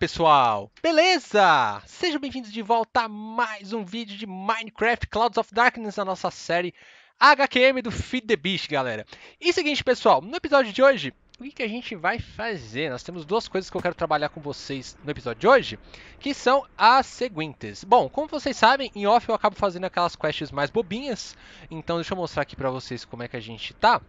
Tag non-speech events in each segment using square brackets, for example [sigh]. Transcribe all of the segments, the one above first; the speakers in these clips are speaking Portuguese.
pessoal? Beleza? Sejam bem-vindos de volta a mais um vídeo de Minecraft Clouds of Darkness, a nossa série HQM do Feed the Beast, galera. E é seguinte, pessoal, no episódio de hoje, o que, que a gente vai fazer? Nós temos duas coisas que eu quero trabalhar com vocês no episódio de hoje, que são as seguintes. Bom, como vocês sabem, em off eu acabo fazendo aquelas quests mais bobinhas, então deixa eu mostrar aqui pra vocês como é que a gente tá.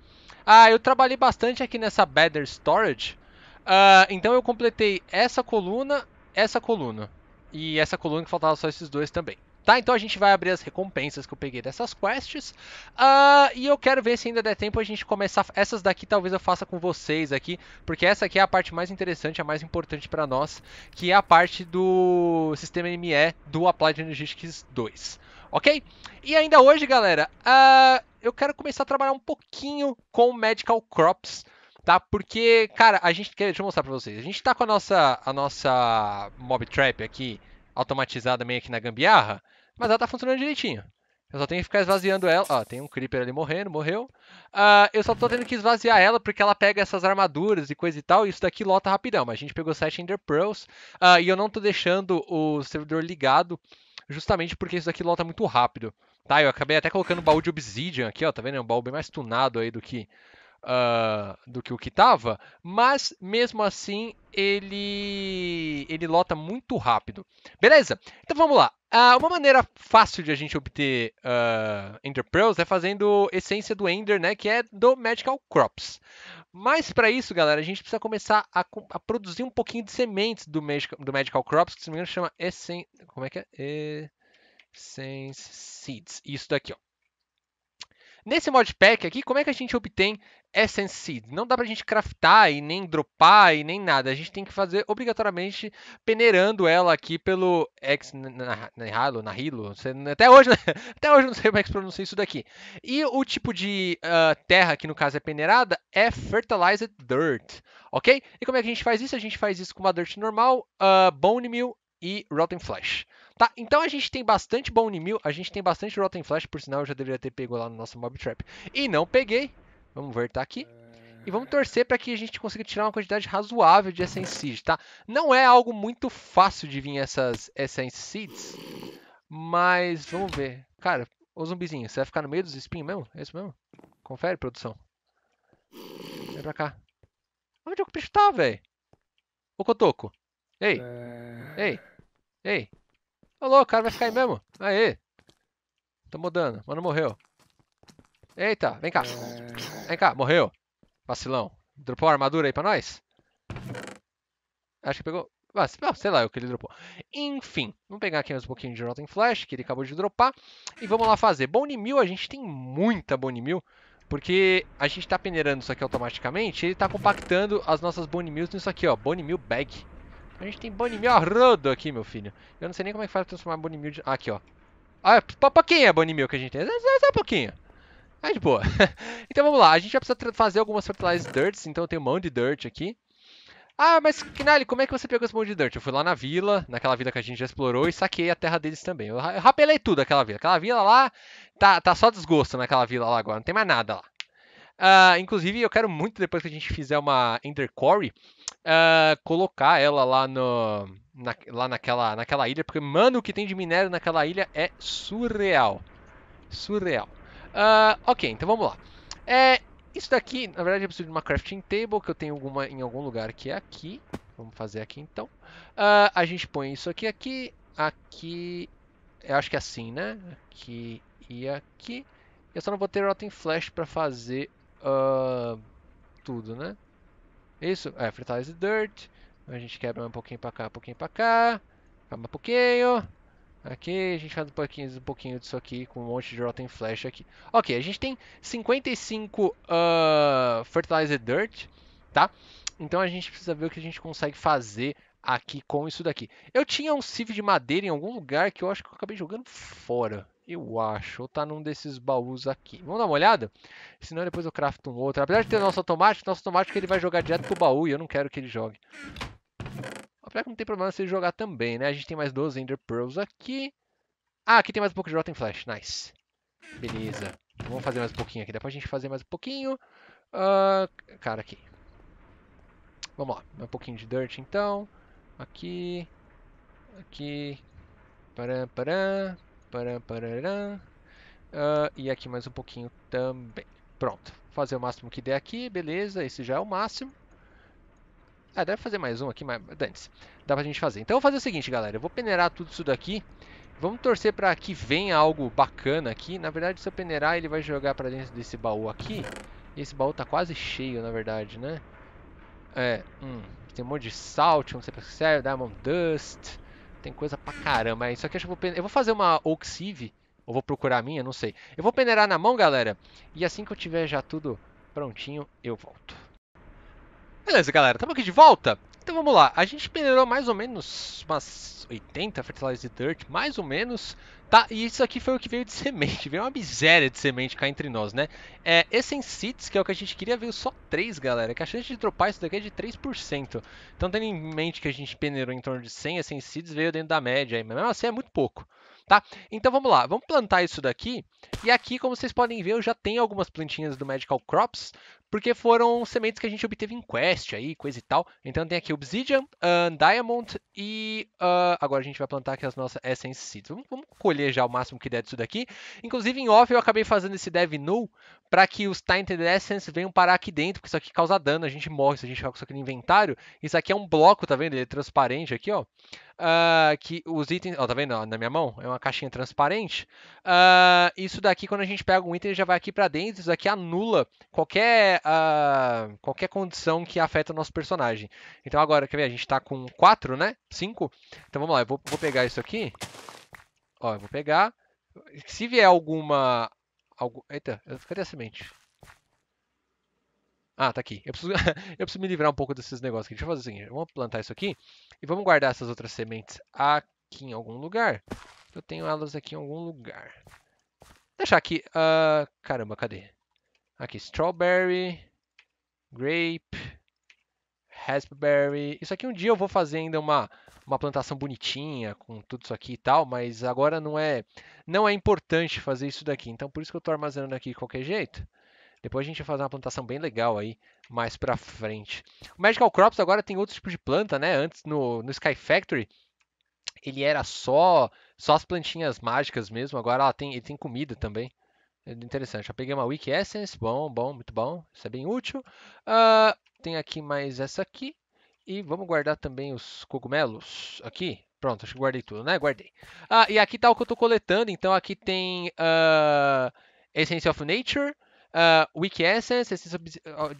Ah, eu trabalhei bastante aqui nessa Better Storage, Uh, então eu completei essa coluna, essa coluna. E essa coluna que faltava só esses dois também. Tá, então a gente vai abrir as recompensas que eu peguei dessas quests. Uh, e eu quero ver se ainda der tempo a gente começar. Essas daqui talvez eu faça com vocês aqui. Porque essa aqui é a parte mais interessante, a mais importante para nós. Que é a parte do sistema ME do Applied Energetics 2. Ok? E ainda hoje, galera, uh, eu quero começar a trabalhar um pouquinho com Medical Crops tá? Porque, cara, a gente quer, deixa eu mostrar para vocês. A gente tá com a nossa a nossa mob trap aqui automatizada meio que na gambiarra, mas ela tá funcionando direitinho. Eu só tenho que ficar esvaziando ela. Ó, tem um creeper ali morrendo, morreu. Uh, eu só tô tendo que esvaziar ela porque ela pega essas armaduras e coisa e tal. E isso daqui lota rapidão. Mas a gente pegou 7 Ender Pearls. Uh, e eu não tô deixando o servidor ligado justamente porque isso daqui lota muito rápido. Tá, eu acabei até colocando um baú de obsidian aqui, ó. Tá vendo? É um baú bem mais tunado aí do que uh, do que o que estava, mas mesmo assim ele ele lota muito rápido. Beleza? Então vamos lá. Uh, uma maneira fácil de a gente obter uh, Ender Pearls é fazendo essência do Ender, né, que é do Magical Crops. Mas para isso, galera, a gente precisa começar a, a, produzir um pouquinho de sementes do, Magical, do Magical Crops, que se não me engano chama Essence... Como é que é? Essence Seeds. Isso daqui, ó. Nesse modpack aqui, como é que a gente obtém Essence Seed. Não dá pra gente craftar e nem dropar e nem nada. A gente tem que fazer obrigatoriamente peneirando ela aqui pelo Ex Nihilo, Nahilo. Até hoje, né? [laughs] até hoje não sei como é que se pronuncia isso daqui. E o tipo de uh, terra que no caso é peneirada é Fertilized Dirt, ok? E como é que a gente faz isso? A gente faz isso com uma dirt normal, uh, Bone Meal e Rotten Flesh. Tá? Então a gente tem bastante Bone Meal, a gente tem bastante Rotten Flash, por sinal eu já deveria ter pego lá no nosso Mob Trap. E não peguei, Vamos ver, tá aqui. E vamos é. torcer para que a gente consiga tirar uma quantidade razoável de Essence Seeds, tá? Não é algo muito fácil de vir essas Essence Seeds, mas vamos ver. Cara, ô zumbizinho, você vai ficar no meio dos espinhos mesmo? É isso mesmo? Confere, produção. Vem pra cá. Onde é que o bicho tá, velho? Ô, Cotoco. Ei. É... Ei. Ei. Alô, o cara vai ficar aí mesmo. Aê. Tamo dando. Mano morreu. Eita, vem cá. É. Vem cá, morreu. Vacilão. Dropou a armadura aí pra nós? Acho que pegou. Ah, ah, sei lá, é o que ele dropou. Enfim, vamos pegar aqui mais um pouquinho de Rotten Flash, que ele acabou de dropar. E vamos lá fazer. Bone Mill, a gente tem muita Bone Mill. Porque a gente está peneirando isso aqui automaticamente, ele está compactando as nossas Bone Mills nisso aqui, ó. Bone Mill Bag. A gente tem Bone Mill a rodo aqui, meu filho. Eu não sei nem como é que faz pra transformar Bone Mill de... Ah, aqui, ó. Ah, pra, pra quem é Bone Mill que a gente tem? É só um pouquinho. Ah, de boa. [laughs] então vamos lá, a gente já precisa fazer algumas fertilized dirts, então eu tenho mão de dirt aqui. Ah, mas Knali, como é que você pegou esse mão de dirt? Eu fui lá na vila, naquela vila que a gente já explorou, e saquei a terra deles também. Eu rapelei tudo aquela vila. Aquela vila lá, tá, tá só desgosto naquela vila lá agora, não tem mais nada lá. Uh, inclusive, eu quero muito, depois que a gente fizer uma Ender Quarry, uh, ah, colocar ela lá, no, na, lá naquela, naquela ilha, porque, mano, o que tem de minério naquela ilha é surreal. Surreal. Uh, ok, então vamos lá. É, isso daqui, na verdade, eu preciso de uma crafting table, que eu tenho alguma em algum lugar que é aqui. Vamos fazer aqui então. Uh, a gente põe isso aqui, aqui, aqui. Eu acho que é assim, né? Aqui e aqui. Eu só não vou ter Rotten Flash para fazer uh, tudo, né? Isso, é, Fertilize Dirt. A gente quebra um pouquinho para cá, um pouquinho para cá. Calma um pouquinho. Aqui a gente faz um pouquinho, um pouquinho disso aqui, com um monte de Rotten Flash aqui. Ok, a gente tem 55 uh, Fertilized Dirt, tá? Então a gente precisa ver o que a gente consegue fazer aqui com isso daqui. Eu tinha um sieve de madeira em algum lugar que eu acho que eu acabei jogando fora. Eu acho, ou tá num desses baús aqui. Vamos dar uma olhada? Senão depois eu crafto um outro. Apesar de ter o nosso automático, nosso automático ele vai jogar direto pro baú e eu não quero que ele jogue. Apesar que não tem problema se ele jogar também, né? A gente tem mais 12 Ender Pearls aqui. Ah, aqui tem mais um pouco de Rotten Flash. Nice. Beleza. Vamos fazer mais um pouquinho aqui. Dá pra gente fazer mais um pouquinho. Uh, cara, aqui. Vamos lá. Um pouquinho de Dirt, então. Aqui. Aqui. Paran, paran, paran, pararam. Uh, ah, e aqui mais um pouquinho também. Pronto. Fazer o máximo que der aqui. Beleza. Esse já é o máximo. Ah, deve fazer mais um aqui, mas antes. Dá pra gente fazer. Então eu vou fazer o seguinte, galera. Eu vou peneirar tudo isso daqui. Vamos torcer pra que venha algo bacana aqui. Na verdade, se eu peneirar, ele vai jogar pra dentro desse baú aqui. E esse baú tá quase cheio, na verdade, né? É, hum, tem um monte de salt, não sei pra que serve, diamond dust. Tem coisa pra caramba. É, isso aqui eu vou Eu vou fazer uma sieve Ou vou procurar a minha, não sei. Eu vou peneirar na mão, galera. E assim que eu tiver já tudo prontinho, eu volto. Beleza, galera, estamos aqui de volta. Então vamos lá, a gente peneirou mais ou menos umas 80 Fertilized Dirt, mais ou menos, tá? E isso aqui foi o que veio de [laughs] semente, veio uma miséria de semente cá entre nós, né? É, Essence Seeds, que é o que a gente queria, veio só 3, galera, que a chance de dropar isso daqui é de 3%. Então tendo em mente que a gente peneirou em torno de 100 Essence Seeds, veio dentro da média aí, mas mesmo assim é muito pouco. Tá? Então vamos lá, vamos plantar isso daqui. E aqui, como vocês podem ver, eu já tenho algumas plantinhas do Medical Crops, porque foram sementes que a gente obteve em quest aí, coisa e tal. Então tem aqui Obsidian, Diamond e uh, agora a gente vai plantar aqui as nossas Essence Seeds. Vamos, vamos, colher já o máximo que der disso daqui. Inclusive em off eu acabei fazendo esse dev null para que os Tainted Essence venham parar aqui dentro, porque isso aqui causa dano, a gente morre se a gente joga com isso aqui no inventário. Isso aqui é um bloco, tá vendo? Ele é transparente aqui, ó uh, que os itens. Ó, tá vendo? Ó, na minha mão? É uma caixinha transparente. Uh, isso daqui, quando a gente pega um item, ele já vai aqui para dentro. Isso daqui anula qualquer, uh, qualquer condição que afeta o nosso personagem. Então agora, quer ver? A gente tá com 4, né? 5. Então vamos lá, eu vou, vou pegar isso aqui. Ó, eu vou pegar. Se vier alguma. Algum... Eita, cadê a semente? Ah, tá aqui. Eu preciso, [laughs] eu preciso me livrar um pouco desses negócios aqui. Deixa eu fazer o seguinte, vamos plantar isso aqui e vamos guardar essas outras sementes aqui em algum lugar. Eu tenho elas aqui em algum lugar. Deixar aqui, uh, caramba, cadê? Aqui, strawberry, grape, raspberry. Isso aqui um dia eu vou fazer ainda uma, uma plantação bonitinha com tudo isso aqui e tal, mas agora não é não é importante fazer isso daqui. Então por isso que eu estou armazenando aqui de qualquer jeito. Depois a gente vai fazer uma plantação bem legal aí mais pra frente. O Magical Crops agora tem outro tipo de planta, né? Antes no, no Sky Factory ele era só só as plantinhas mágicas mesmo. Agora ela tem, ele tem comida também. É interessante. Já peguei uma Wiki Essence. Bom, bom, muito bom. Isso é bem útil. Uh, tem aqui mais essa aqui. E vamos guardar também os cogumelos aqui. Pronto, acho que guardei tudo, né? Guardei. Ah, e aqui tá o que eu tô coletando. Então aqui tem uh, Essence of Nature uh, Wiki Essence, essência,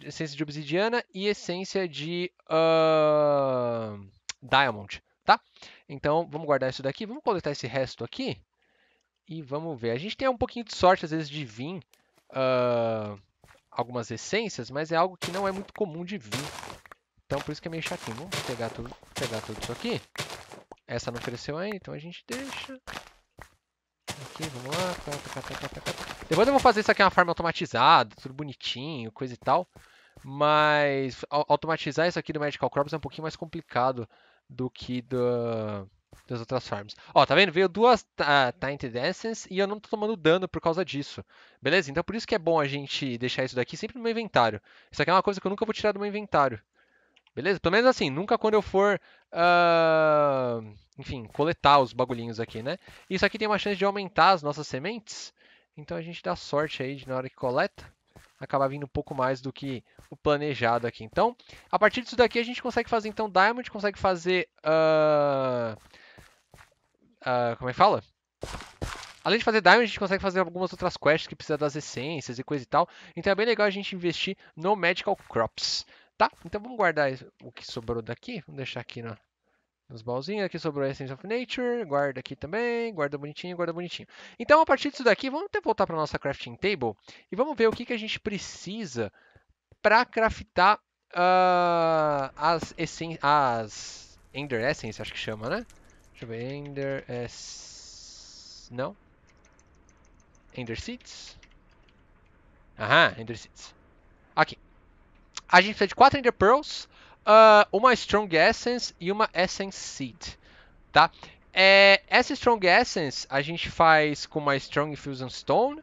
essência, de obsidiana e essência de uh, Diamond, tá? Então, vamos guardar isso daqui, vamos coletar esse resto aqui e vamos ver. A gente tem um pouquinho de sorte, às vezes, de vir uh, algumas essências, mas é algo que não é muito comum de vir. Então, por isso que é meio chatinho. Vamos pegar tudo, pegar tudo isso aqui. Essa não cresceu ainda, então a gente deixa aqui, vamos lá. Tá, tá, tá, Depois eu vou fazer isso aqui, uma farm automatizada, tudo bonitinho, coisa e tal. Mas automatizar isso aqui do Magical Crops é um pouquinho mais complicado do que do, das outras farms. Ó, tá vendo? Veio duas uh, Tainted Essence e eu não tô tomando dano por causa disso. Beleza? Então por isso que é bom a gente deixar isso daqui sempre no meu inventário. Isso aqui é uma coisa que eu nunca vou tirar do meu inventário. Beleza? Pelo menos assim, nunca quando eu for, uh, enfim, coletar os bagulhinhos aqui, né? Isso aqui tem uma chance de aumentar as nossas sementes, então a gente dá sorte aí de na hora que coleta, acabar vindo um pouco mais do que o planejado aqui. Então, a partir disso daqui a gente consegue fazer então diamond, consegue fazer, uh, uh, como é que fala? Além de fazer Diamond, a gente consegue fazer algumas outras quests que precisa das essências e coisa e tal. Então é bem legal a gente investir no Medical Crops. Tá, então vamos guardar o que sobrou daqui. Vamos deixar aqui nos baúzinhos. Aqui sobrou a Essence of Nature. Guarda aqui também. Guarda bonitinho, guarda bonitinho. Então, a partir disso daqui, vamos até voltar para nossa crafting table. E vamos ver o que, que a gente precisa para craftar uh, as, as Ender Essence, acho que chama, né? Deixa eu ver. Ender Essence... Não. Ender Seeds. Aham, Ender Seeds. Aqui. A gente precisa de quatro Ender Pearls, uh, uma Strong Essence e uma Essence Seed, tá? É, essa Strong Essence a gente faz com uma Strong Fusion Stone,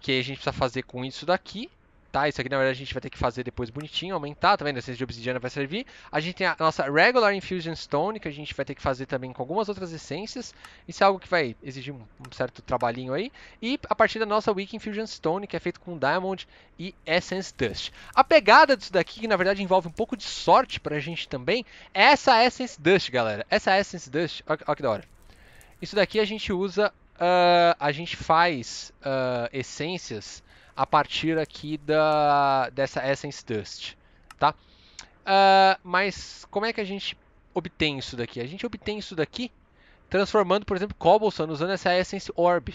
que a gente precisa fazer com isso daqui aumentar. Isso aqui, na verdade, a gente vai ter que fazer depois bonitinho, aumentar, tá vendo? A essência de obsidiana vai servir. A gente tem a nossa Regular Infusion Stone, que a gente vai ter que fazer também com algumas outras essências. Isso é algo que vai exigir um certo trabalhinho aí. E a partir da nossa Weak Infusion Stone, que é feito com Diamond e Essence Dust. A pegada disso daqui, que na verdade envolve um pouco de sorte pra gente também, é essa Essence Dust, galera. Essa Essence Dust, olha, que da hora. Isso daqui a gente usa Uh, a gente faz uh, essências a partir aqui da, dessa Essence Dust, tá? Uh, mas como é que a gente obtém isso daqui? A gente obtém isso daqui transformando, por exemplo, Cobblestone usando essa Essence Orb.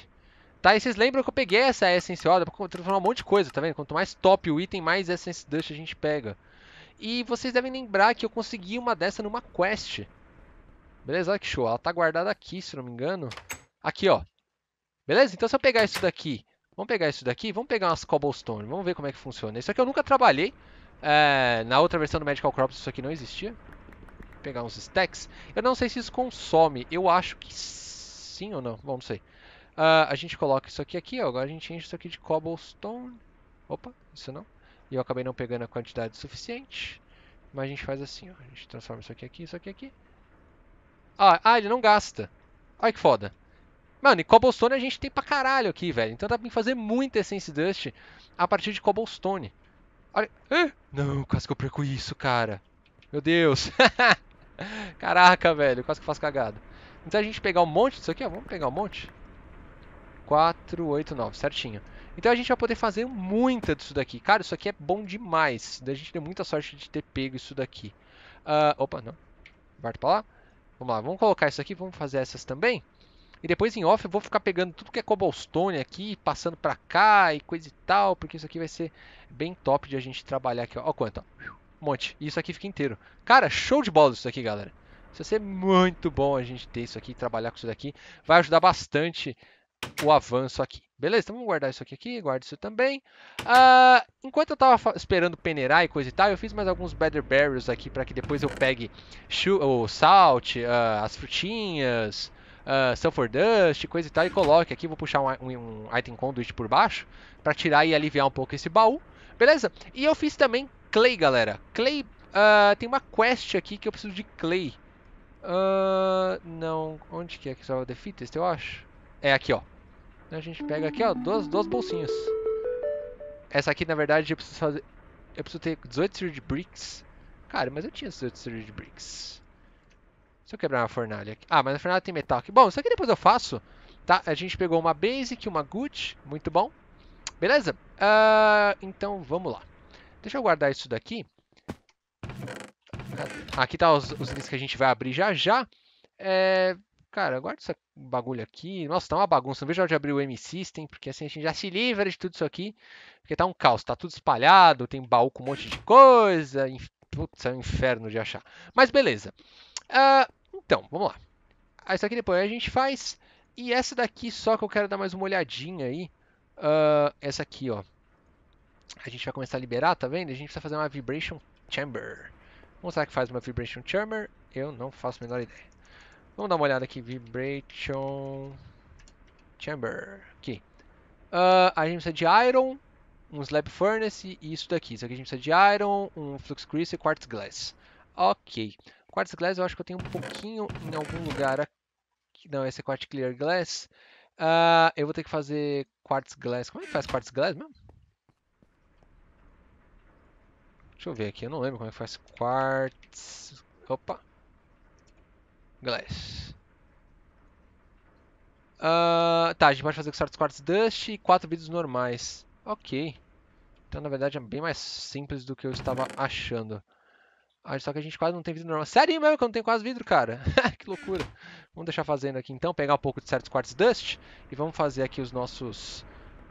Tá, e vocês lembram que eu peguei essa Essence Orb, para pra transformar um monte de coisa, tá vendo? Quanto mais top o item, mais Essence Dust a gente pega. E vocês devem lembrar que eu consegui uma dessa numa quest. Beleza? Olha que show. Ela tá guardada aqui, se não me engano. Aqui, ó. Beleza? Então se eu pegar isso daqui Vamos pegar isso daqui, vamos pegar umas cobblestone, vamos ver como é que funciona. Isso aqui eu nunca trabalhei. É, na outra versão do Medical Crops isso aqui não existia. Vou pegar uns stacks. Eu não sei se isso consome. Eu acho que sim ou não. Bom, não sei. Uh, a gente coloca isso aqui aqui, ó. Agora a gente enche isso aqui de cobblestone. Opa, isso não. E eu acabei não pegando a quantidade suficiente. Mas a gente faz assim, ó. A gente transforma isso aqui aqui, isso aqui aqui. Ah, ah ele não gasta. Ai, que foda. Mano, e Cobblestone a gente tem pra caralho aqui, velho. Então dá pra fazer muita Essence Dust a partir de Cobblestone. Olha. não, quase que eu perco isso, cara. Meu Deus. [laughs] Caraca, velho. Quase que eu faço cagada. Então a gente pegar um monte disso aqui, ó. Vamos pegar um monte. 4, 8, 9. Certinho. Então a gente vai poder fazer muita disso daqui. Cara, isso aqui é bom demais. A gente deu muita sorte de ter pego isso daqui. Uh, opa, não. Bart pra lá. Vamos lá. Vamos colocar isso aqui. Vamos fazer essas também. E depois em off eu vou ficar pegando tudo que é cobblestone aqui, passando para cá e coisa e tal, porque isso aqui vai ser bem top de a gente trabalhar aqui. Ó, quanto, ó. Um monte. E isso aqui fica inteiro. Cara, show de bola isso aqui, galera. Isso vai ser muito bom a gente ter isso aqui, trabalhar com isso daqui. Vai ajudar bastante o avanço aqui. Beleza, então vamos guardar isso aqui, aqui guarda isso também. Ah, enquanto eu tava esperando peneirar e coisa e tal, eu fiz mais alguns Better Barrels aqui para que depois eu pegue o salt, ah, as frutinhas, uh, ah, Sulfur Dust, coisa e tal, e coloque aqui, vou puxar um, um, um Item Conduit por baixo, para tirar e aliviar um pouco esse baú, beleza? E eu fiz também Clay, galera. Clay, uh, tem uma quest aqui que eu preciso de Clay. Uh, não, onde que é que só The Fittest, eu acho? É aqui, ó. A gente pega aqui, ó, duas, duas bolsinhas. Essa aqui, na verdade, eu preciso fazer... Eu preciso ter 18 Series Bricks. Cara, mas eu tinha 18 Series Bricks. Se eu quebrar uma fornalha aqui. Ah, mas a fornalha tem metal aqui. Bom, isso aqui depois eu faço. Tá? A gente pegou uma basic, uma good. Muito bom. Beleza? Uh, então, vamos lá. Deixa eu guardar isso daqui. Aqui tá os, os links que a gente vai abrir já já. É, cara, guarda esse bagulho aqui. Nossa, tá uma bagunça. Não vejo a hora de abrir o M-System, porque assim a gente já se livra de tudo isso aqui. Porque tá um caos, tá tudo espalhado, tem baú com um monte de coisa. Putz, é um inferno de achar. Mas beleza. Uh, então, vamos lá. Essa aqui depois a gente faz. E essa daqui só que eu quero dar mais uma olhadinha aí. Uh, essa aqui, ó. A gente vai começar a liberar, tá vendo? A gente precisa fazer uma Vibration Chamber. Vamos lá que faz uma Vibration Chamber. Eu não faço a menor ideia. Vamos dar uma olhada aqui. Vibration Chamber. Aqui. Uh, a gente precisa de Iron, um Slab Furnace e isso daqui. Isso aqui a gente precisa de Iron, um Flux Crystal e Quartz Glass. Ok. Quartz Glass eu acho que eu tenho um pouquinho em algum lugar aqui. Não, esse é Quartz Clear Glass. Uh, eu vou ter que fazer Quartz Glass. Como é que faz Quartz Glass mesmo? Deixa eu ver aqui, eu não lembro como é que faz Quartz... Opa! Glass. Uh, tá, a gente pode fazer com certos Quartz Dust e quatro vidros normais. Ok. Então, na verdade, é bem mais simples do que eu estava achando. Só que a gente quase não tem vidro normal. Sério mesmo que eu não tenho quase vidro, cara? [laughs] que loucura. Vamos deixar fazendo aqui então, pegar um pouco de certos quartos dust e vamos fazer aqui os nossos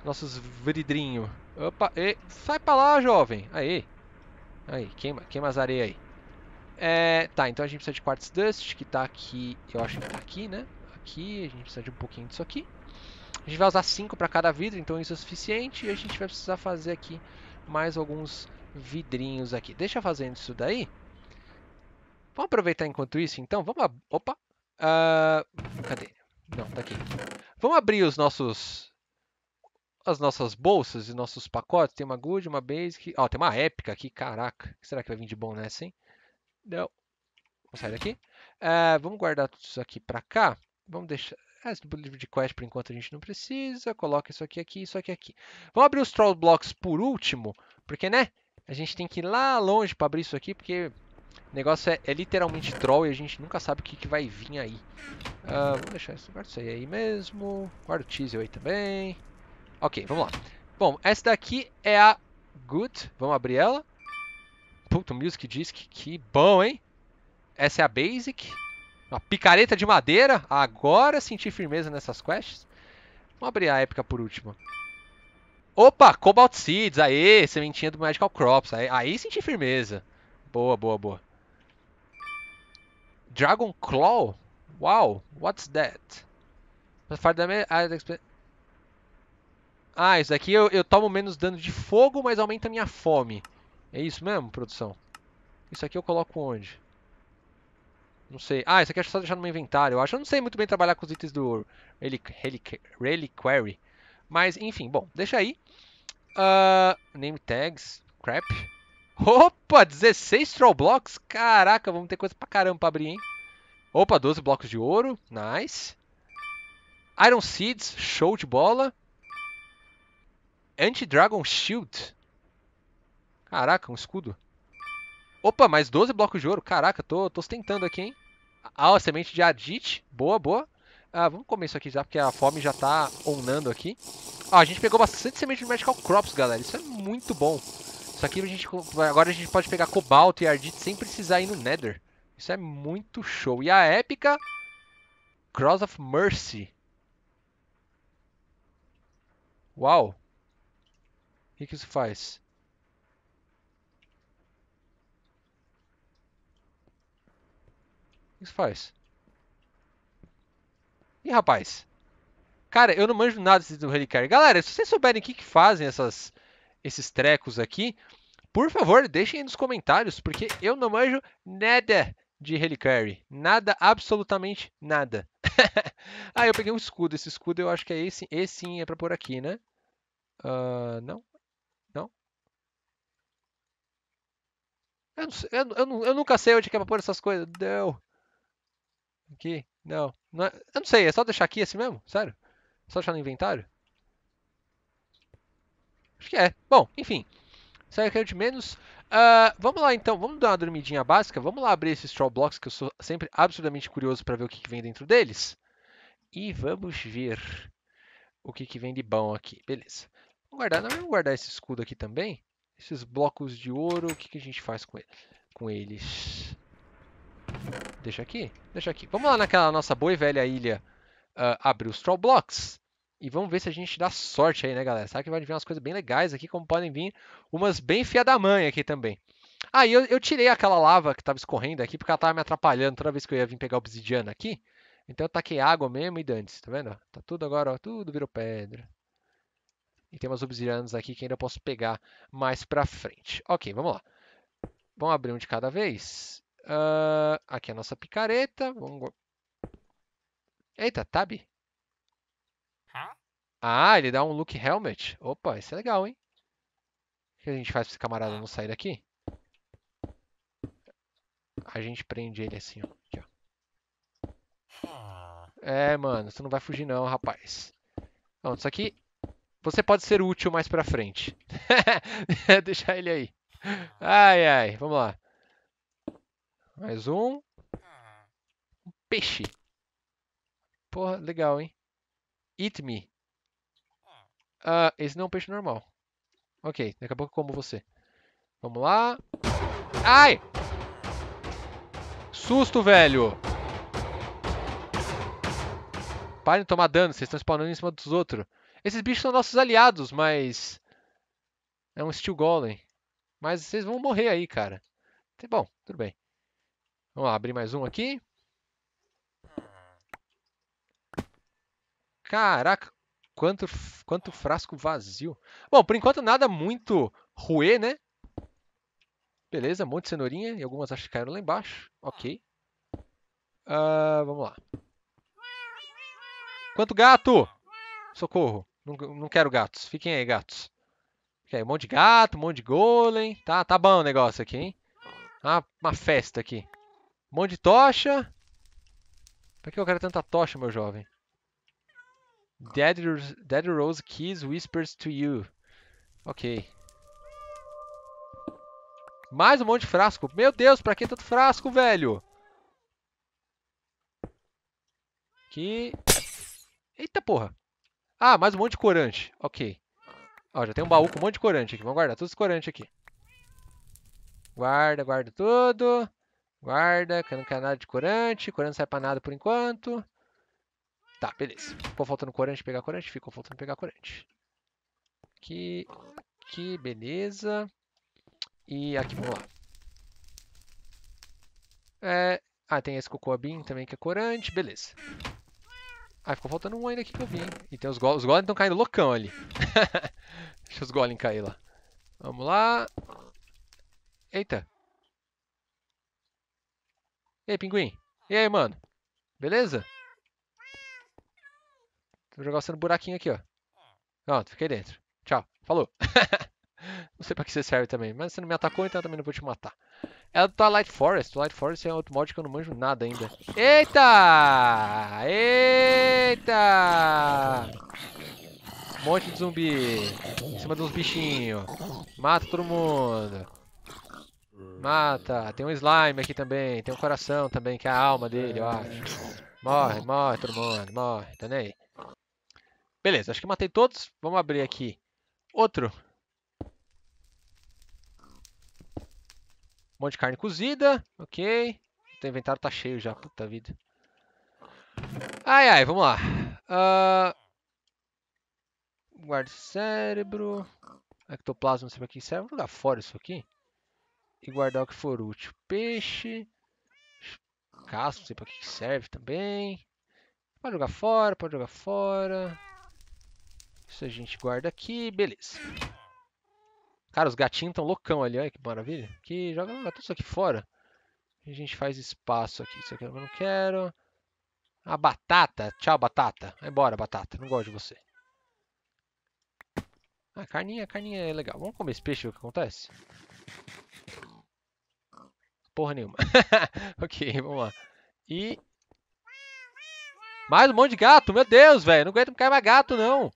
nossos vidrinho. Opa, e, sai pra lá, jovem. Aí. Aí, queima, queima as areias aí. É, tá, então a gente precisa de quartos dust, que tá aqui, eu acho que tá aqui, né? Aqui, a gente precisa de um pouquinho disso aqui. A gente vai usar 5 para cada vidro, então isso é suficiente. E a gente vai precisar fazer aqui mais alguns vidrinhos aqui. Deixa fazendo isso daí. Vamos aproveitar enquanto isso, então. Vamos... Ab... Opa! Uh... Cadê? Não, tá aqui. Vamos abrir os nossos... As nossas bolsas e nossos pacotes. Tem uma Good, uma Basic... Ó, oh, tem uma Épica aqui. Caraca. O que será que vai vir de bom nessa, hein? Não. Vamos sair daqui. Uh, vamos guardar tudo isso aqui pra cá. Vamos deixar... Ah, esse livro de quest por enquanto a gente não precisa. Coloca isso aqui, aqui, isso aqui, aqui. Vamos abrir os troll blocks por último, porque, né? A gente tem que ir lá longe pra abrir isso aqui, porque o negócio é, é literalmente troll e a gente nunca sabe o que, que vai vir aí. Uh, vamos deixar isso, guarda isso aí, aí mesmo. Guarda o aí também. Ok, vamos lá. Bom, essa daqui é a Good. Vamos abrir ela. Puta, Music Disc, que bom, hein? Essa é a Basic. Uma picareta de madeira. Agora senti firmeza nessas quests. Vamos abrir a épica por último. Opa, Cobalt Seeds, aê, sementinha do Magical Crops, aê, aí senti firmeza. Boa, boa, boa. Dragon Claw? Wow, what's that? Ah, ah, isso aqui eu, eu tomo menos dano de fogo, mas aumenta a minha fome. É isso mesmo, produção? Isso aqui eu coloco onde? Não sei. Ah, isso aqui acho que só deixar no meu inventário. Eu acho eu não sei muito bem trabalhar com os itens do Relic, Relic, Reliquary. Mas, enfim, bom, deixa aí. Uh, name tags, crap. Opa, 16 troll blocks? Caraca, vamos ter coisa pra caramba pra abrir, hein? Opa, 12 blocos de ouro, nice. Iron Seeds, show de bola. Anti-Dragon Shield. Caraca, um escudo. Opa, mais 12 blocos de ouro. Caraca, tô, tô ostentando aqui, hein? Ah, semente de Adit. Boa, boa. Ah, vamos comer isso aqui já, porque a fome já tá onando aqui. Ah, a gente pegou bastante semente de Magical Crops, galera. Isso é muito bom. Isso aqui a gente, agora a gente pode pegar cobalto e ardite sem precisar ir no Nether. Isso é muito show. E a épica Cross of Mercy. Uau. O que, que isso faz? O que isso faz? Ih, rapaz. Cara, eu não manjo nada do Relicar. Galera, se vocês souberem o que, que fazem essas, esses trecos aqui, por favor, deixem aí nos comentários, porque eu não manjo nada de Relicarry. Nada, absolutamente nada. [laughs] ah, eu peguei um escudo. Esse escudo eu acho que é esse. Esse sim é pra pôr aqui, né? Uh, não? Não? Eu, não, sei, eu, eu, eu nunca sei onde que é pra pôr essas coisas. Deu. Aqui. Não, não é... eu não sei, é só deixar aqui assim mesmo? Sério? É só deixar no inventário? Acho que é. Bom, enfim. Isso aí eu quero de menos. Uh, vamos lá então, vamos dar uma dormidinha básica. Vamos lá abrir esses straw Blocks que eu sou sempre absolutamente curioso para ver o que, que, vem dentro deles. E vamos ver o que, que vem de bom aqui. Beleza. Vamos guardar, não, vamos guardar esse escudo aqui também. Esses blocos de ouro, o que, que a gente faz com, ele, com eles? Deixa aqui? Deixa aqui. Vamos lá naquela nossa boa e velha ilha uh, ah, abrir os Troll Blocks. E vamos ver se a gente dá sorte aí, né, galera? Sabe que vai vir umas coisas bem legais aqui, como podem vir umas bem fia da mãe aqui também. Aí ah, eu, eu, tirei aquela lava que estava escorrendo aqui, porque ela estava me atrapalhando toda vez que eu ia vir pegar obsidiana aqui. Então eu taquei água mesmo e dantes, tá vendo? Tá tudo agora, ó, tudo virou pedra. E tem umas obsidianas aqui que ainda posso pegar mais pra frente. Ok, vamos lá. Vamos abrir um de cada vez. Uh, aqui é a nossa picareta. Vamos... Eita, tab. Ah, ele dá um look helmet. Opa, isso é legal, hein? O que a gente faz pra esse camarada não sair daqui? A gente prende ele assim, ó. Aqui, ó. É, mano, você não vai fugir não, rapaz. Pronto, isso aqui você pode ser útil mais pra frente. [laughs] Deixar ele aí. Ai, ai, vamos lá. Mais um. Um peixe. Porra, legal, hein? Eat me. Ah, esse não é um peixe normal. Ok, daqui a pouco eu como você. Vamos lá. Ai! Susto, velho! Parem de tomar dano, vocês estão spawnando em cima dos outros. Esses bichos são nossos aliados, mas... É um Steel Golem. Mas vocês vão morrer aí, cara. Tá bom, tudo bem. Vamos lá, abrir mais um aqui. Caraca, quanto, quanto frasco vazio. Bom, por enquanto nada muito ruê, né? Beleza, um monte de cenourinha e algumas acho que caíram lá embaixo. Ok. Uh, vamos lá. Quanto gato? Socorro. Não, não quero gatos. Fiquem aí, gatos. Okay, um monte de gato, um monte de golem. Tá, tá bom o negócio aqui, hein? Ah, uma festa aqui. Um monte de tocha. Pra que eu quero tanta tocha, meu jovem? Dead, Dead Rose Keys Whispers to You. Ok. Mais um monte de frasco. Meu Deus, pra que tanto frasco, velho? Que... Eita porra. Ah, mais um monte de corante. Ok. Ó, já tem um baú com um monte de corante aqui. Vamos guardar todos os corantes aqui. Guarda, guarda tudo. Guarda, que não quer nada de corante. Corante não sai pra nada por enquanto. Tá, beleza. Ficou faltando corante pegar corante? Ficou faltando pegar corante. Aqui, aqui, beleza. E aqui, vamos lá. É... Ah, tem esse Cocoabim também que é corante, beleza. Ah, ficou faltando um ainda aqui que eu vi, hein? E tem os, golems, os Golem estão caindo loucão ali. [laughs] Deixa os golems cair lá. Vamos lá. Eita, e aí, pinguim? E aí, mano? Beleza? Vou jogar você no buraquinho aqui, ó. Pronto, fiquei dentro. Tchau. Falou. [laughs] não sei pra que você serve também, mas você não me atacou, então eu também não vou te matar. É do Light Forest. Light Forest é outro mod que eu não manjo nada ainda. Eita! Eita! Um monte de zumbi. Em cima de uns bichinhos. Mata todo mundo. Mata. Tem um slime aqui também. Tem um coração também, que é a alma dele, eu acho. Morre, morre todo mundo. Morre. Tá nem aí. Beleza, acho que matei todos. Vamos abrir aqui. Outro. Um monte de carne cozida. Ok. O inventário tá cheio já, puta vida. Ai, ai, vamos lá. Uh... Guarda cérebro. Ectoplasma, não sei pra que serve. Vamos jogar fora isso aqui e guardar o que for útil. Peixe, casco, não sei pra que serve também. Pode jogar fora, pode jogar fora. Isso a gente guarda aqui, beleza. Cara, os gatinhos estão loucão ali, olha que maravilha. Aqui, joga, tudo isso aqui fora. A gente faz espaço aqui. Isso aqui eu não quero. A batata. Tchau, batata. Vai embora, batata. Não gosto de você. A ah, carninha, a carninha é legal. Vamos comer esse peixe, ver o que acontece porra nenhuma. [laughs] ok, vamos lá. E... Mais um monte de gato, meu Deus, velho. Não aguento cair mais gato, não.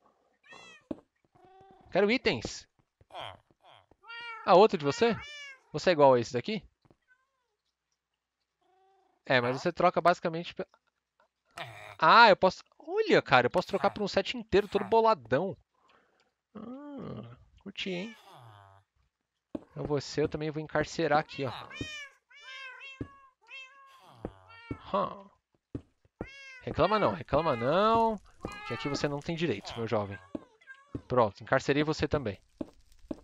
Quero itens. Ah, outro de você? Você é igual a esse daqui? É, mas você troca basicamente... Ah, eu posso... Olha, cara, eu posso trocar por um set inteiro, todo boladão. Ah, curti, hein? Então você eu também vou encarcerar aqui, ó. Reclama não, reclama não, que aqui você não tem direitos, meu jovem. Pronto, encarcerei você também.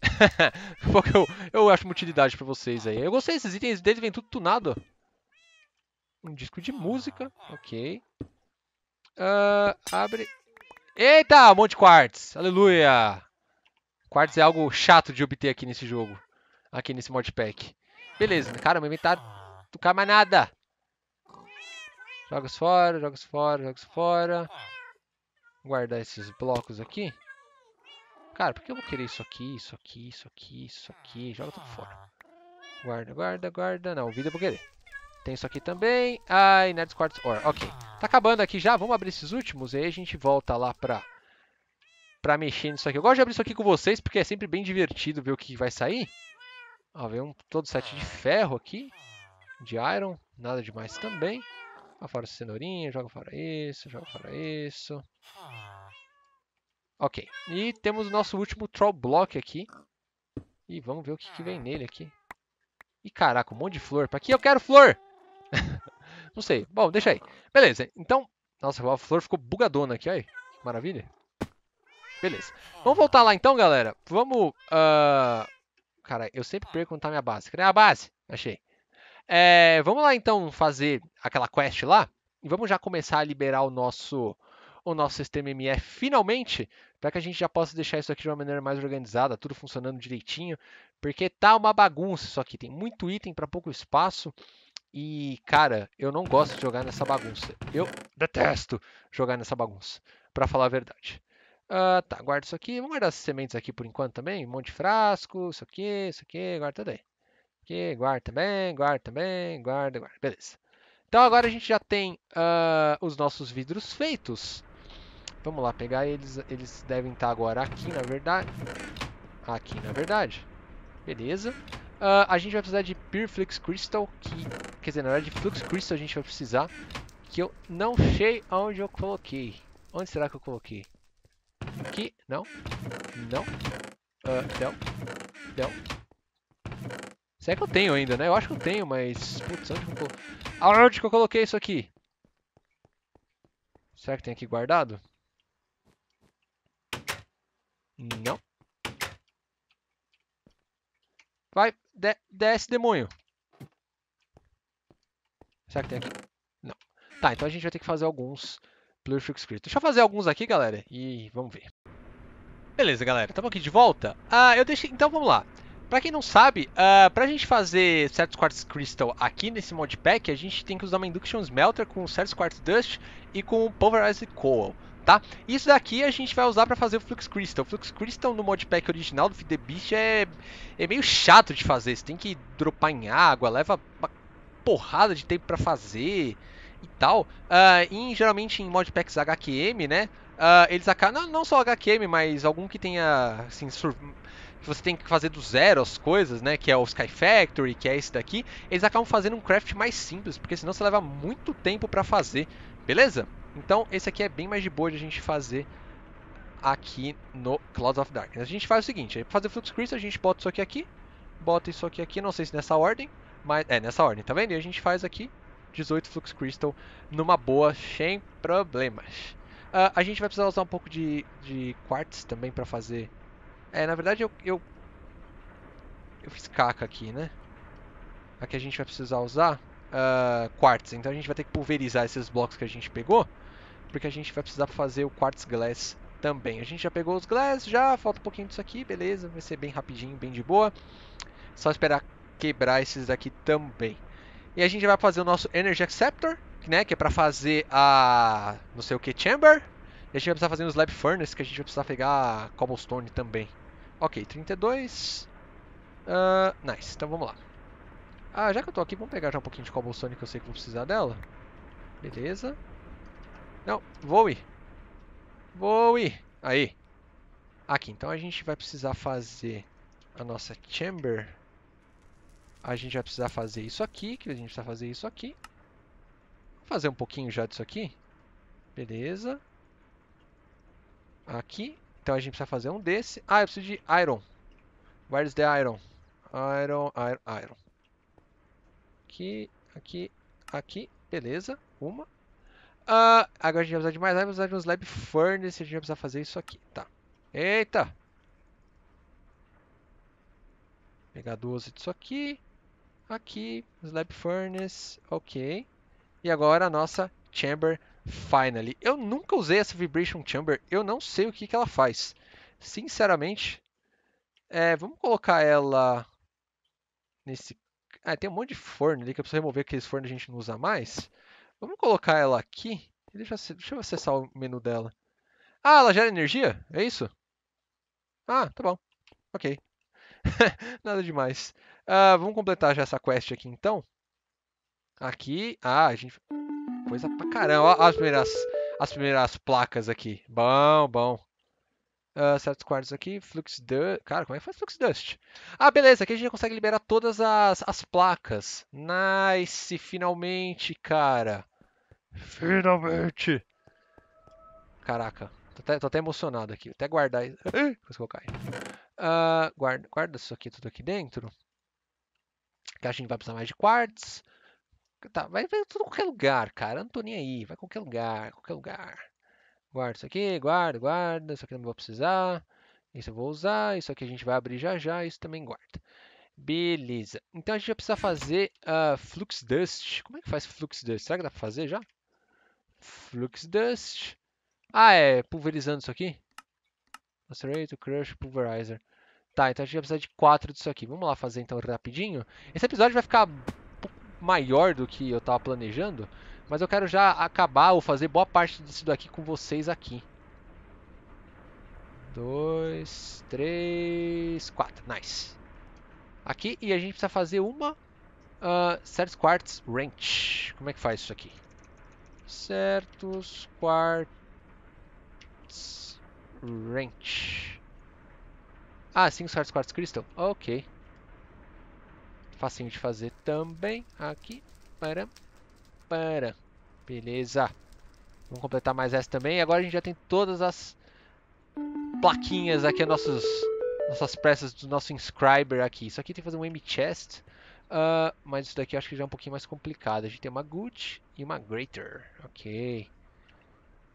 [laughs] Porque eu, eu acho uma utilidade pra vocês aí. Eu gostei desses itens deles, vem tudo tunado. Um disco de música, ok. Uh, abre... Eita, um monte de quartz, aleluia! Quartz é algo chato de obter aqui nesse jogo. Aqui nesse modpack. Beleza, cara, meu inventário não cai mais nada. Joga isso fora, joga isso fora, joga isso fora. Ah. Guardar esses blocos aqui. Cara, por que eu vou querer isso aqui, isso aqui, isso aqui, isso aqui? Joga tudo fora. Guarda, guarda, guarda. Não, vida eu vou querer. Tem isso aqui também. Ai, Nerds Quartz Ore. Ok. Tá acabando aqui já. Vamos abrir esses últimos e aí a gente volta lá pra, pra mexer nisso aqui. Eu gosto de abrir isso aqui com vocês porque é sempre bem divertido ver o que vai sair. Ó, veio um todo set de ferro aqui. De iron. Nada demais também. Joga fora cenourinha, joga fora isso, joga fora isso. Ok. E temos o nosso último Troll Block aqui. E vamos ver o que, que vem nele aqui. E caraca, um monte de flor. Pra que eu quero flor? [laughs] Não sei. Bom, deixa aí. Beleza. Então, nossa, a flor ficou bugadona aqui, olha aí. Que maravilha. Beleza. Vamos voltar lá então, galera. Vamos... Uh... Cara, eu sempre perguntar tá minha base. Cadê a base? Achei. É, vamos lá então fazer aquela quest lá e vamos já começar a liberar o nosso o nosso sistema ME finalmente, para que a gente já possa deixar isso aqui de uma maneira mais organizada, tudo funcionando direitinho, porque tá uma bagunça isso aqui, tem muito item para pouco espaço. E, cara, eu não gosto de jogar nessa bagunça. Eu detesto jogar nessa bagunça, para falar a verdade. Uh, tá, guarda isso aqui. Vamos guardar as sementes aqui por enquanto também. Um monte de frasco, isso aqui, isso aqui, guarda tudo aí aqui, guarda também, guarda também, guarda, guarda. Beleza. Então agora a gente já tem uh, os nossos vidros feitos. Vamos lá pegar eles. Eles devem estar agora aqui, na verdade. Aqui, na verdade. Beleza. Uh, a gente vai precisar de Pyreflix Crystal, que, quer dizer, na verdade, de Flux Crystal a gente vai precisar, que eu não sei aonde eu coloquei. Onde será que eu coloquei? Aqui? Não? Não? Uh, não? Não? Será que eu tenho ainda, né? Eu acho que eu tenho, mas... Putz, onde que eu, onde que eu coloquei isso aqui? Será que tem aqui guardado? Não. Vai, de desce, demônio. Será que tem aqui? Não. Tá, então a gente vai ter que fazer alguns Plurific Script. Deixa eu fazer alguns aqui, galera, e vamos ver. Beleza, galera, estamos aqui de volta. Ah, eu deixei... Então, vamos lá. Pra quem não sabe, uh, pra gente fazer certos quartos Crystal aqui nesse modpack, a gente tem que usar uma Induction Smelter com certos quartos Dust e com Pulverized Coal. Tá? Isso daqui a gente vai usar para fazer o Flux Crystal. O Flux Crystal no modpack original do Feed the Beast é, é meio chato de fazer. Você tem que dropar em água, leva uma porrada de tempo para fazer e tal. Uh, e geralmente em modpacks HQM, né? Uh, eles acabam. Não, não, só HQM, mas algum que tenha. Assim, que você tem que fazer do zero as coisas, né? Que é o Sky Factory, que é esse daqui, eles acabam fazendo um craft mais simples, porque senão você leva muito tempo para fazer, beleza? Então esse aqui é bem mais de boa de a gente fazer aqui no Clouds of Darkness. A gente faz o seguinte, para fazer Flux Crystal a gente bota isso aqui aqui, bota isso aqui aqui, não sei se nessa ordem, mas é nessa ordem, tá vendo? E a gente faz aqui 18 Flux Crystal numa boa, sem problemas. Uh, a gente vai precisar usar um pouco de, de quartz também para fazer é, na verdade eu, eu, eu fiz caca aqui, né? Aqui a gente vai precisar usar uh, quartz, então a gente vai ter que pulverizar esses blocos que a gente pegou, porque a gente vai precisar fazer o quartz glass também. A gente já pegou os glass, já falta um pouquinho disso aqui, beleza, vai ser bem rapidinho, bem de boa. Só esperar quebrar esses daqui também. E a gente vai fazer o nosso Energy Acceptor, né, que é para fazer a não sei o que chamber, e a gente vai precisar fazer um slab furnace, que a gente vai precisar pegar cobblestone também. Ok, 32. Uh, ah, nice, então vamos lá. Ah, já que eu tô aqui, vamos pegar já um pouquinho de cobblestone que eu sei que vou precisar dela. Beleza. Não, vou ir vou ir Aí. Aqui, então a gente vai precisar fazer a nossa chamber. A gente vai precisar fazer isso aqui, que a gente precisa fazer isso aqui. Vou fazer um pouquinho já disso aqui. Beleza. Aqui. Então a gente precisa fazer um desse. Ah, eu preciso de iron. Where's the iron? Iron, iron, iron. Aqui, aqui, aqui. Beleza. Uma. Uh, agora a gente vai precisar de mais iron. Vai precisar de um slab furnace. A gente vai precisar fazer isso aqui. Tá. Eita. Pegar 12 disso aqui. Aqui. Slab furnace. Ok. E agora a nossa chamber Finally. Eu nunca usei essa Vibration Chamber, eu não sei o que, que ela faz. Sinceramente, é, vamos colocar ela nesse... Ah, tem um monte de forno ali que eu preciso remover, aqueles fornos a gente não usa mais. Vamos colocar ela aqui. Deixa, deixa eu acessar o menu dela. Ah, ela gera energia? É isso? Ah, tá bom. Ok. [laughs] Nada demais. Uh, vamos completar já essa quest aqui, então. Aqui... Ah, a gente coisa pra caramba. Olha as primeiras, as primeiras placas aqui. Bom, bom. Uh, certos quartos aqui, Flux Dust. Cara, como é que faz Flux Dust? Ah, beleza, aqui a gente consegue liberar todas as, as placas. Nice, finalmente, cara. Finalmente. Caraca, tô até, tô até emocionado aqui. Vou até guardar isso. Uh, guarda, guarda isso aqui tudo aqui dentro. Que a gente vai precisar mais de quartos. Tá, vai, vai tudo qualquer lugar, cara. Eu não tô nem aí. Vai qualquer lugar, qualquer lugar. Guarda isso aqui, guarda, guarda. Isso aqui não vou precisar. Isso eu vou usar. Isso aqui a gente vai abrir já já. Isso também guarda. Beleza. Então a gente vai precisar fazer uh, Flux Dust. Como é que faz Flux Dust? Será que dá pra fazer já? Flux Dust. Ah, é pulverizando isso aqui. Macerate, Crush, Pulverizer. Tá, então a gente vai precisar de 4 disso aqui. Vamos lá fazer então rapidinho. Esse episódio vai ficar maior do que eu estava planejando, mas eu quero já acabar ou fazer boa parte disso daqui com vocês aqui. Dois, três, quatro. Nice. Aqui, e a gente precisa fazer uma uh, certos quartos ranch. Como é que faz isso aqui? Certos quartos ranch. Ah, cinco certos quartos crystal. Ok. Facinho de fazer também. Aqui. Para. Para. Beleza. Vamos completar mais essa também. E agora a gente já tem todas as plaquinhas aqui, nossos, nossas peças do nosso Inscriber aqui. Isso aqui tem que fazer um M-Chest. Uh, ah, mas isso daqui acho que já é um pouquinho mais complicado. A gente tem uma Good e uma Greater. Ok.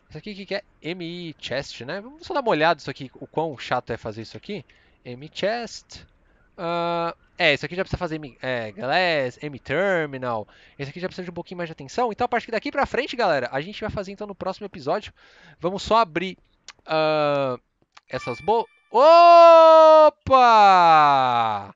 Isso aqui que é M-Chest, né? Vamos só dar uma olhada isso aqui, o quão chato é fazer isso aqui. M-Chest. Uh, é, isso aqui já precisa fazer é, Glass, M-Terminal. Esse aqui já precisa de um pouquinho mais de atenção. Então, a partir daqui pra frente, galera, a gente vai fazer então no próximo episódio. Vamos só abrir uh, essas bo... Opa!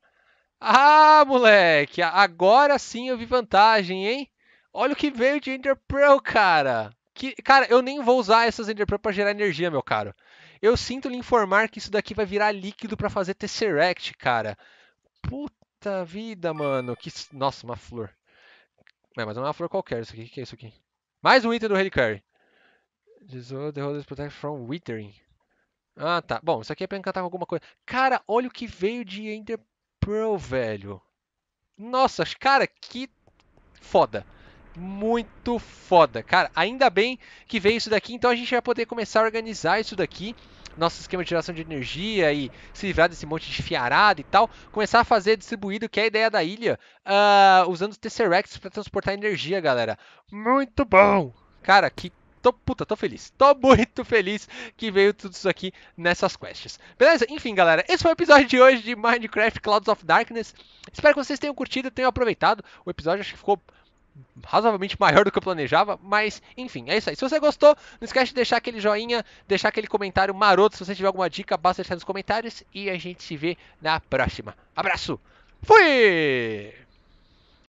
Ah, moleque! Agora sim eu vi vantagem, hein? Olha o que veio de Ender Pearl, cara! Que, cara, eu nem vou usar essas Ender Pearl pra gerar energia, meu caro. Eu sinto lhe informar que isso daqui vai virar líquido para fazer Tesseract, cara. Puta vida, mano. Que... Nossa, uma flor. É, mas não é uma flor qualquer isso aqui. O que é isso aqui? Mais um item do Holy Carry. Desole the Holders Protect from Withering. Ah, tá. Bom, isso aqui é pra encantar com alguma coisa. Cara, olha o que veio de Ender Pearl, velho. Nossa, cara, que foda muito foda. Cara, ainda bem que veio isso daqui, então a gente vai poder começar a organizar isso daqui. Nosso esquema de geração de energia e se livrar desse monte de fiarada e tal. Começar a fazer distribuído, que é a ideia da ilha, uh, usando os Tesseracts para transportar energia, galera. Muito bom! Cara, que Tô, puta, tô feliz. Tô [laughs] muito feliz que veio tudo isso aqui nessas quests. Beleza? Enfim, galera, esse foi o episódio de hoje de Minecraft Clouds of Darkness. Espero que vocês tenham curtido, tenham aproveitado. O episódio acho que ficou razoavelmente maior do que eu planejava, mas enfim, é isso aí. Se você gostou, não esquece de deixar aquele joinha, deixar aquele comentário maroto. Se você tiver alguma dica, basta deixar nos comentários e a gente se vê na próxima. Abraço, fui!